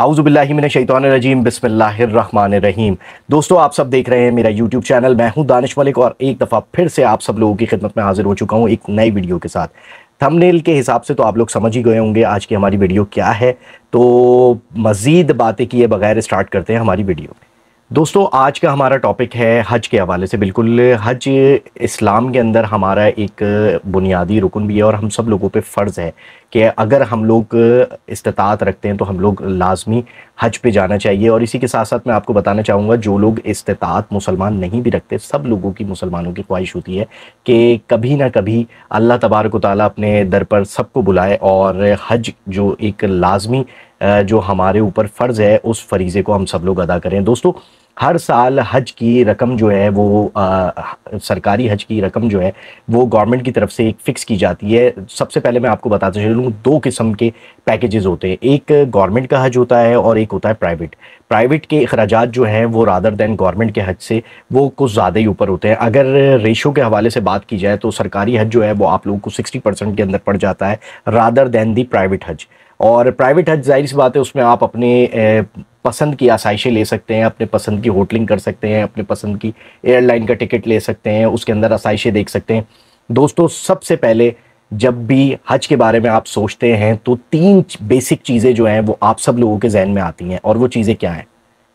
आउज़बिल्लिमिनशैतरजीम बिसमीम दोस्तों आप सब देख रहे हैं मेरा यूट्यूब चैनल मैं हूं दानिश मलिक और एक दफ़ा फिर से आप सब लोगों की खिदमत में हाजिर हो चुका हूं एक नई वीडियो के साथ थंबनेल के हिसाब से तो आप लोग समझ ही गए होंगे आज की हमारी वीडियो क्या है तो मज़ीद बातें किए बगैर स्टार्ट करते हैं हमारी वीडियो दोस्तों आज का हमारा टॉपिक है हज के हवाले से बिल्कुल हज इस्लाम के अंदर हमारा एक बुनियादी रुकन भी है और हम सब लोगों पे फ़र्ज़ है कि अगर हम लोग इस्तात रखते हैं तो हम लोग लाजमी हज पे जाना चाहिए और इसी के साथ साथ मैं आपको बताना चाहूँगा जो लोग इस्तात मुसलमान नहीं भी रखते सब लोगों की मुसलमानों की ख्वाहिश होती है कि कभी ना कभी अल्लाह तबारक ताली अपने दर पर सबको बुलाए और हज जो एक लाजमी जो हमारे ऊपर फ़र्ज़ है उस फरीज़े को हम सब लोग अदा करें दोस्तों हर साल हज की रकम जो है वो आ, सरकारी हज की रकम जो है वो गवर्नमेंट की तरफ से एक फ़िक्स की जाती है सबसे पहले मैं आपको बताता चलूँ दो किस्म के पैकेजेस होते हैं एक गवर्नमेंट का हज होता है और एक होता है प्राइवेट प्राइवेट के अखराज जो हैं वो रादर दैन गवर्नमेंट के हज से वो कुछ ज़्यादा ही ऊपर होते हैं अगर रेशो के हवाले से बात की जाए तो सरकारी हज जो है वो आप लोगों को सिक्सटी परसेंट के अंदर पड़ जाता है रादर दैन दी प्राइवेट हज और प्राइवेट हज जाहिर सी बात है उसमें आप अपने पसंद की आसाइशें ले सकते हैं अपने पसंद की होटलिंग कर सकते हैं अपने पसंद की एयरलाइन का टिकट ले सकते हैं उसके अंदर आसाइशें देख सकते हैं दोस्तों सबसे पहले जब भी हज के बारे में आप सोचते हैं तो तीन बेसिक चीज़ें जो हैं वो आप सब लोगों के जहन में आती हैं और वो चीज़ें क्या हैं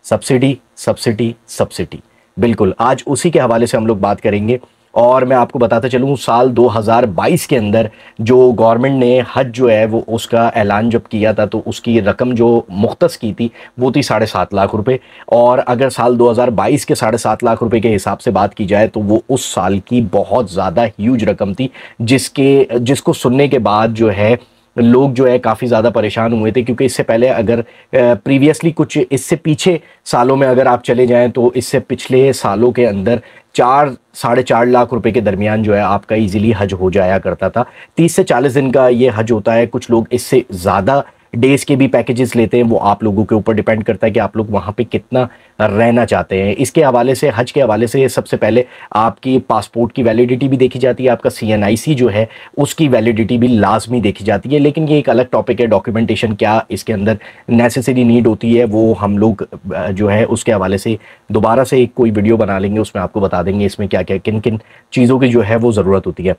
सब्सिडी सब्सिडी सब्सिडी बिल्कुल आज उसी के हवाले से हम लोग बात करेंगे और मैं आपको बताता चलूँ साल 2022 के अंदर जो गवर्नमेंट ने हज जो है वो उसका ऐलान जब किया था तो उसकी रकम जो मुख्त की थी वो थी साढ़े सात लाख रुपए और अगर साल 2022 के साढ़े सात लाख रुपए के हिसाब से बात की जाए तो वो उस साल की बहुत ज़्यादा ह्यूज रकम थी जिसके जिसको सुनने के बाद जो है लोग जो है काफ़ी ज़्यादा परेशान हुए थे क्योंकि इससे पहले अगर प्रीवियसली कुछ इससे पीछे सालों में अगर आप चले जाएँ तो इससे पिछले सालों के अंदर चार साढ़े चार लाख रुपए के दरमियान जो है आपका इजीली हज हो जाया करता था तीस से चालीस दिन का ये हज होता है कुछ लोग इससे ज़्यादा डेज के भी पैकेजेस लेते हैं वो आप लोगों के ऊपर डिपेंड करता है कि आप लोग वहाँ पे कितना रहना चाहते हैं इसके हवाले से हज के हवाले से सबसे पहले आपकी पासपोर्ट की वैलिडिटी भी देखी जाती है आपका सी जो है उसकी वैलिडिटी भी लाजमी देखी जाती है लेकिन ये एक अलग टॉपिक है डॉक्यूमेंटेशन क्या इसके अंदर नेसेसरी नीड होती है वो हम लोग जो है उसके हवाले से दोबारा से एक कोई वीडियो बना लेंगे उसमें आपको बता देंगे इसमें क्या क्या किन किन चीज़ों की जो है वो ज़रूरत होती है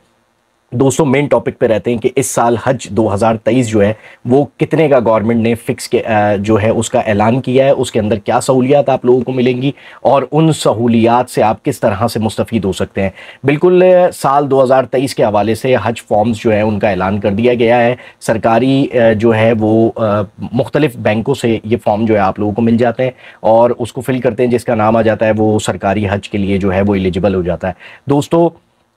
दोस्तों मेन टॉपिक पे रहते हैं कि इस साल हज 2023 जो है वो कितने का गवर्नमेंट ने फिक्स के जो है उसका ऐलान किया है उसके अंदर क्या सहूलियात आप लोगों को मिलेंगी और उन सहूलियात से आप किस तरह से मुस्तफ़ हो सकते हैं बिल्कुल साल 2023 के हवाले से हज फॉर्म्स जो है उनका ऐलान कर दिया गया है सरकारी जो है वो मुख्तलिफ बैंकों से ये फॉर्म जो है आप लोगों को मिल जाते हैं और उसको फिल करते हैं जिसका नाम आ जाता है वो सरकारी हज के लिए जो है वो एलिजिबल हो जाता है दोस्तों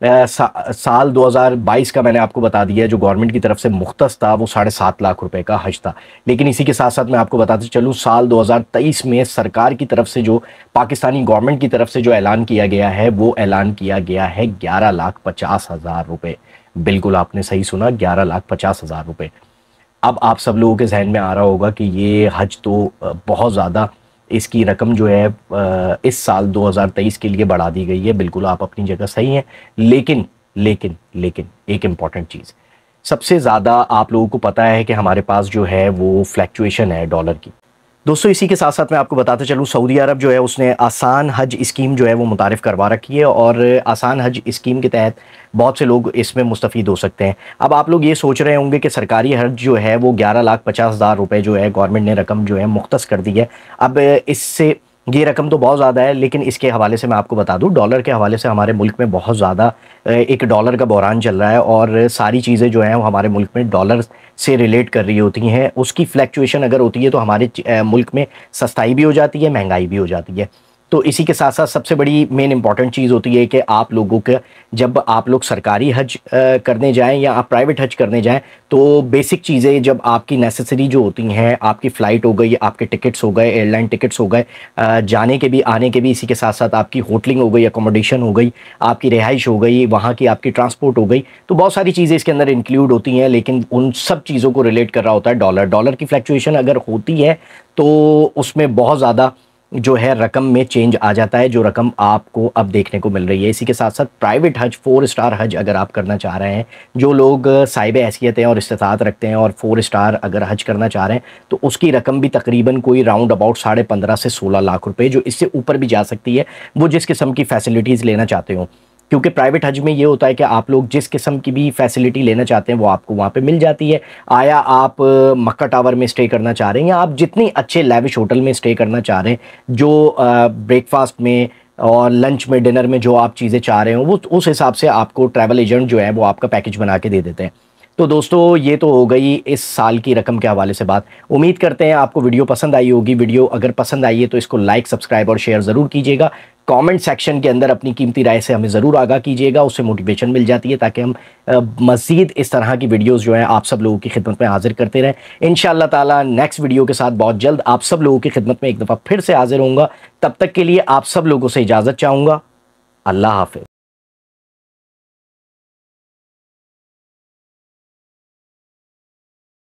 सा, साल 2022 का मैंने आपको बता दिया है जो गवर्नमेंट की तरफ से मुख्त था वो साढ़े सात लाख रुपए का हज था लेकिन इसी के साथ साथ मैं आपको बताते चलूँ साल 2023 में सरकार की तरफ से जो पाकिस्तानी गवर्नमेंट की तरफ से जो ऐलान किया गया है वो ऐलान किया गया है ग्यारह लाख पचास हज़ार रुपये बिल्कुल आपने सही सुना ग्यारह लाख पचास हज़ार रुपये अब आप सब लोगों के जहन में आ रहा होगा कि ये हज तो बहुत ज़्यादा इसकी रकम जो है इस साल 2023 के लिए बढ़ा दी गई है बिल्कुल आप अपनी जगह सही हैं लेकिन लेकिन लेकिन एक इम्पॉर्टेंट चीज़ सबसे ज़्यादा आप लोगों को पता है कि हमारे पास जो है वो फ्लैक्चुएशन है डॉलर की दोस्तों इसी के साथ साथ मैं आपको बताते चलूँ सऊदी अरब जो है उसने आसान हज स्कीम जो है वो मुतारफ़ करवा रखी है और आसान हज स्कीम के तहत बहुत से लोग इसमें मुस्तफ़ हो सकते हैं अब आप लोग ये सोच रहे होंगे कि सरकारी हज जो है वो ग्यारह लाख पचास हज़ार रुपये जो है गवर्नमेंट ने रकम जो है मुख्त कर दी है अब इससे ये रकम तो बहुत ज़्यादा है लेकिन इसके हवाले से मैं आपको बता दूँ डॉलर के हवाले से हमारे मुल्क में बहुत ज़्यादा एक डॉलर का बहरान चल रहा है और सारी चीज़ें जो हैं वो हमारे मुल्क में डॉलर से रिलेट कर रही होती हैं उसकी फ्लैक्चुएशन अगर होती है तो हमारे मुल्क में सस्ताई भी हो जाती है महंगाई भी हो जाती है तो इसी के साथ साथ सबसे बड़ी मेन इंपॉर्टेंट चीज़ होती है कि आप लोगों के जब आप लोग सरकारी हज करने जाएं या आप प्राइवेट हज करने जाएं तो बेसिक चीज़ें जब आपकी नेसेसरी जो होती हैं आपकी फ़्लाइट हो गई आपके टिकट्स हो गए एयरलाइन टिकट्स हो गए जाने के भी आने के भी इसी के साथ साथ आपकी होटलिंग हो गई अकोमोडेशन हो गई आपकी रिहाइश हो गई वहाँ की आपकी ट्रांसपोर्ट हो गई तो बहुत सारी चीज़ें इसके अंदर इंक्लूड होती हैं लेकिन उन सब चीज़ों को रिलेट कर रहा होता है डॉलर डॉलर की फ्लैक्चुएशन अगर होती है तो उसमें बहुत ज़्यादा जो है रकम में चेंज आ जाता है जो रकम आपको अब देखने को मिल रही है इसी के साथ साथ प्राइवेट हज फोर स्टार हज अगर आप करना चाह रहे हैं जो लोग साहिब हैसियत हैं और इस्तात रखते हैं और फोर स्टार अगर हज करना चाह रहे हैं तो उसकी रकम भी तकरीबन कोई राउंड अबाउट साढ़े पंद्रह से सोलह लाख रुपये जो इससे ऊपर भी जा सकती है वो जिस किस्म की फैसिलिटीज़ लेना चाहते हो क्योंकि प्राइवेट हज में ये होता है कि आप लोग जिस किस्म की भी फैसिलिटी लेना चाहते हैं वो आपको वहाँ पे मिल जाती है आया आप मक्का टावर में स्टे करना चाह रहे हैं या आप जितने अच्छे लेविश होटल में स्टे करना चाह रहे हैं जो ब्रेकफास्ट में और लंच में डिनर में जो आप चीज़ें चाह रहे हो वो उस हिसाब से आपको ट्रैवल एजेंट जो है वो आपका पैकेज बना के दे देते हैं तो दोस्तों ये तो हो गई इस साल की रकम के हवाले से बात उम्मीद करते हैं आपको वीडियो पसंद आई होगी वीडियो अगर पसंद आई है तो इसको लाइक सब्सक्राइब और शेयर ज़रूर कीजिएगा कमेंट सेक्शन के अंदर अपनी कीमती राय से हमें ज़रूर आगाह कीजिएगा उससे मोटिवेशन मिल जाती है ताकि हम मज़ीद इस तरह की वीडियोज़ जो हैं आप सब लोगों की खिदमत में हाजिर करते रहें इन ताला नेक्स्ट वीडियो के साथ बहुत जल्द आप सब लोगों की खिदमत में एक दफ़ा फिर से हाजिर होंगे तब तक के लिए आप सब लोगों से इजाज़त चाहूँगा अल्लाह हाफ